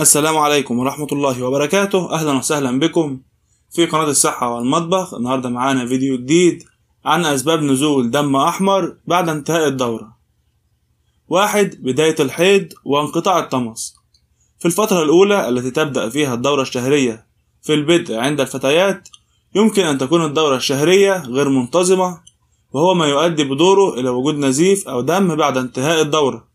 السلام عليكم ورحمة الله وبركاته أهلا وسهلا بكم في قناة الصحة والمطبخ النهاردة معانا فيديو جديد عن أسباب نزول دم أحمر بعد انتهاء الدورة واحد بداية الحيض وانقطاع الطمس في الفترة الأولى التي تبدأ فيها الدورة الشهرية في البدء عند الفتيات يمكن أن تكون الدورة الشهرية غير منتظمة وهو ما يؤدي بدوره إلى وجود نزيف أو دم بعد انتهاء الدورة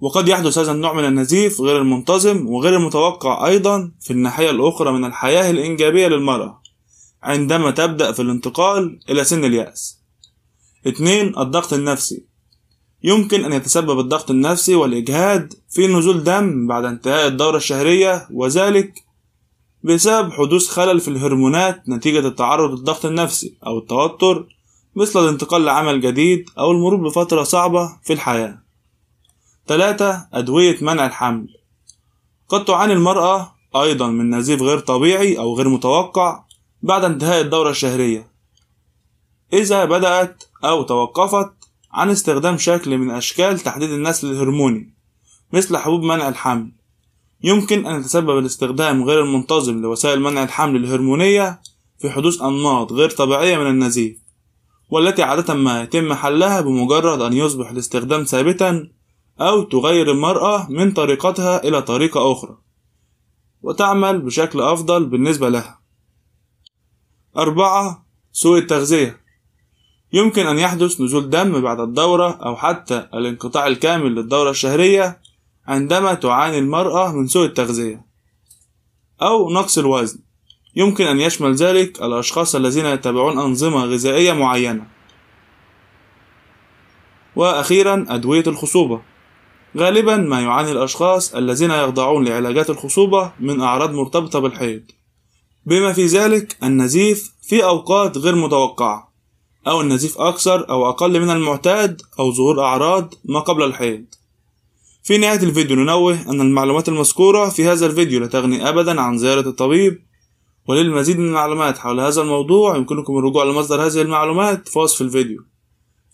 وقد يحدث هذا النوع من النزيف غير المنتظم وغير المتوقع أيضا في الناحية الأخرى من الحياة الإنجابية للمرأة عندما تبدأ في الانتقال إلى سن اليأس 2 الضغط النفسي يمكن أن يتسبب الضغط النفسي والإجهاد في نزول دم بعد انتهاء الدورة الشهرية وذلك بسبب حدوث خلل في الهرمونات نتيجة التعرض للضغط النفسي أو التوتر مثل الانتقال لعمل جديد أو المرور بفترة صعبة في الحياة 3 أدوية منع الحمل قد تعاني المرأة أيضا من نزيف غير طبيعي أو غير متوقع بعد انتهاء الدورة الشهرية إذا بدأت أو توقفت عن استخدام شكل من أشكال تحديد النسل الهرموني مثل حبوب منع الحمل يمكن أن يتسبب الاستخدام غير المنتظم لوسائل منع الحمل الهرمونية في حدوث أنماط غير طبيعية من النزيف والتي عادة ما يتم حلها بمجرد أن يصبح الاستخدام ثابتا أو تغير المرأة من طريقتها إلى طريقة أخرى وتعمل بشكل أفضل بالنسبة لها أربعة سوء التغذية يمكن أن يحدث نزول دم بعد الدورة أو حتى الانقطاع الكامل للدورة الشهرية عندما تعاني المرأة من سوء التغذية أو نقص الوزن يمكن أن يشمل ذلك الأشخاص الذين يتبعون أنظمة غذائية معينة وأخيرا أدوية الخصوبة غالبا ما يعاني الأشخاص الذين يخضعون لعلاجات الخصوبة من أعراض مرتبطة بالحيض بما في ذلك النزيف في أوقات غير متوقعة أو النزيف أكثر أو أقل من المعتاد أو ظهور أعراض ما قبل الحيض في نهاية الفيديو ننوه أن المعلومات المذكورة في هذا الفيديو لا تغني أبدا عن زيارة الطبيب وللمزيد من المعلومات حول هذا الموضوع يمكنكم الرجوع لمصدر هذه المعلومات في وصف الفيديو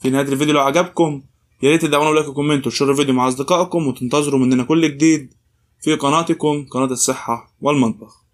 في نهاية الفيديو لو عجبكم يا ريت تدعمونا لايك وكومنت وتشيروا الفيديو مع اصدقائكم وتنتظروا مننا كل جديد في قناتكم قناة الصحة والمطبخ